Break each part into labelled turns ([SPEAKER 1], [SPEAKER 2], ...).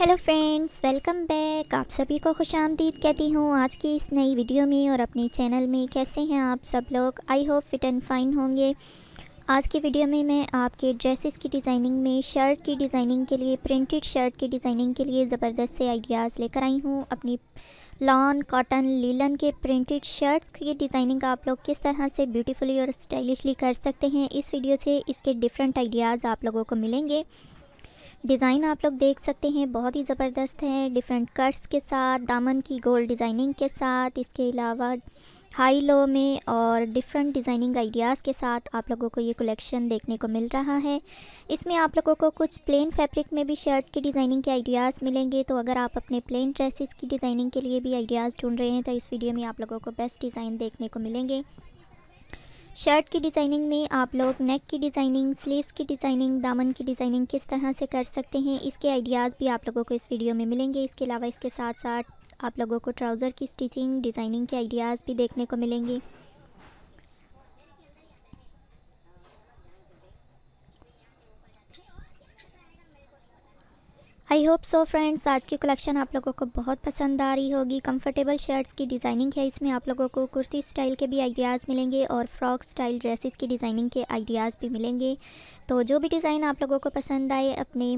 [SPEAKER 1] hello friends welcome back आप सभी को खुश आमदीद कहती हूँ आज की इस नई वीडियो में और अपने चैनल में कैसे हैं आप सब लोग I hope fit and fine होंगे आज की वीडियो में मैं आपके ड्रेसेस की डिज़ाइनिंग में शर्ट की डिज़ाइनिंग के लिए प्रिंटेड शर्ट की डिज़ाइनिंग के लिए ज़बरदस्त से आइडियाज़ लेकर आई हूँ अपनी लॉन कॉटन लीलन के प्रिंटेड शर्ट्स की डिज़ाइनिंग आप लोग किस तरह से ब्यूटीफुली और स्टाइलिशली कर सकते हैं इस वीडियो से इसके डिफरेंट आइडियाज़ आप लोगों को मिलेंगे डिज़ाइन आप लोग देख सकते हैं बहुत ही ज़बरदस्त है डिफरेंट कट्स के साथ दामन की गोल डिज़ाइनिंग के साथ इसके अलावा हाई लो में और डिफरेंट डिज़ाइनिंग आइडियाज़ के साथ आप लोगों को ये कलेक्शन देखने को मिल रहा है इसमें आप लोगों को कुछ प्लेन फैब्रिक में भी शर्ट की डिज़ाइनिंग के आइडियाज़ मिलेंगे तो अगर आप अपने प्लेन ड्रेसेस की डिज़ाइनिंग के लिए भी आइडियाज़ ढूंढ रहे हैं तो इस वीडियो में आप लोगों को बेस्ट डिज़ाइन देखने को मिलेंगे शर्ट की डिज़ाइनिंग में आप लोग नेक की डिज़ाइनिंग स्लीव्स की डिज़ाइनिंग दामन की डिज़ाइनिंग किस तरह से कर सकते हैं इसके आइडियाज़ भी आप लोगों को इस वीडियो में मिलेंगे इसके अलावा इसके साथ साथ आप लोगों को ट्राउज़र की स्टिचिंग डिज़ाइनिंग के आइडियाज़ भी देखने को मिलेंगे आई होप सो फ्रेंड्स आज की कलेक्शन आप लोगों को बहुत पसंद आ रही होगी कंफर्टेबल शर्ट्स की डिज़ाइनिंग है इसमें आप लोगों को कुर्ती स्टाइल के भी आइडियाज़ मिलेंगे और फ्रॉक स्टाइल ड्रेसेस की डिज़ाइनिंग के आइडियाज़ भी मिलेंगे तो जो भी डिज़ाइन आप लोगों को पसंद आए अपने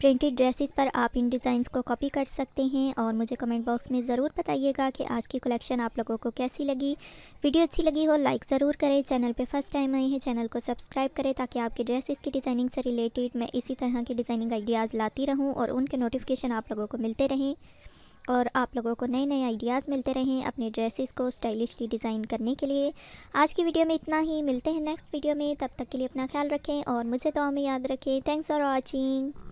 [SPEAKER 1] प्रिंटेड ड्रेसेस पर आप इन डिज़ाइंस को कॉपी कर सकते हैं और मुझे कमेंट बॉक्स में ज़रूर बताइएगा कि आज की कलेक्शन आप लोगों को कैसी लगी वीडियो अच्छी लगी हो लाइक ज़रूर करें चैनल पे फर्स्ट टाइम आए हैं चैनल को सब्सक्राइब करें ताकि आपके ड्रेसेस की डिज़ाइनिंग से रिलेटेड मैं इसी तरह की डिज़ाइनिंग आइडियाज़ लाती रहूँ और उनके नोटिफिकेशन आप लोगों को मिलते रहें और आप लोगों को नए नए आइडियाज़ मिलते रहें अपने ड्रेसेस को स्टाइलिशली डिज़ाइन करने के लिए आज की वीडियो में इतना ही मिलते हैं नेक्स्ट वीडियो में तब तक के लिए अपना ख्याल रखें और मुझे तो में याद रखें थैंक्स फॉर वॉचिंग